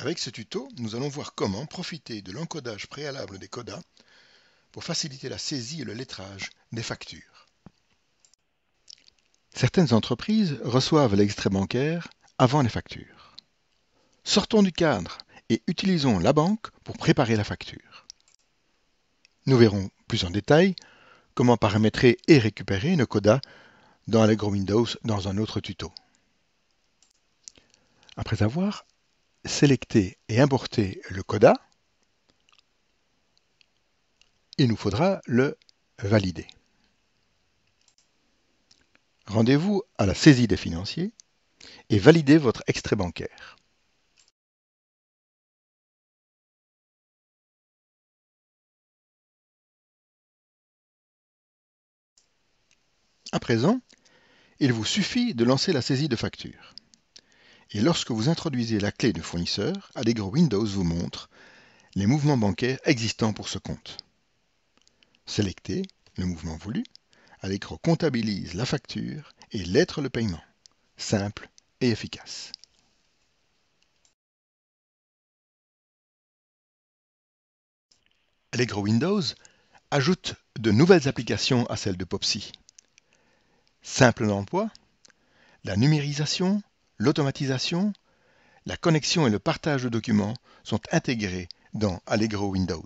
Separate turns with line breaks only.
Avec ce tuto, nous allons voir comment profiter de l'encodage préalable des codas pour faciliter la saisie et le lettrage des factures. Certaines entreprises reçoivent l'extrait bancaire avant les factures. Sortons du cadre et utilisons la banque pour préparer la facture. Nous verrons plus en détail comment paramétrer et récupérer nos CODA dans Allegro Windows dans un autre tuto. Après avoir sélecter et importer le coda, il nous faudra le valider. Rendez-vous à la saisie des financiers et validez votre extrait bancaire. À présent, il vous suffit de lancer la saisie de facture et lorsque vous introduisez la clé de fournisseur, Allegro Windows vous montre les mouvements bancaires existants pour ce compte. Sélectez le mouvement voulu, Allegro comptabilise la facture et lettre le paiement. Simple et efficace. Allegro Windows ajoute de nouvelles applications à celles de Popsy. Simple d'emploi, la numérisation, l'automatisation, la connexion et le partage de documents sont intégrés dans Allegro Windows.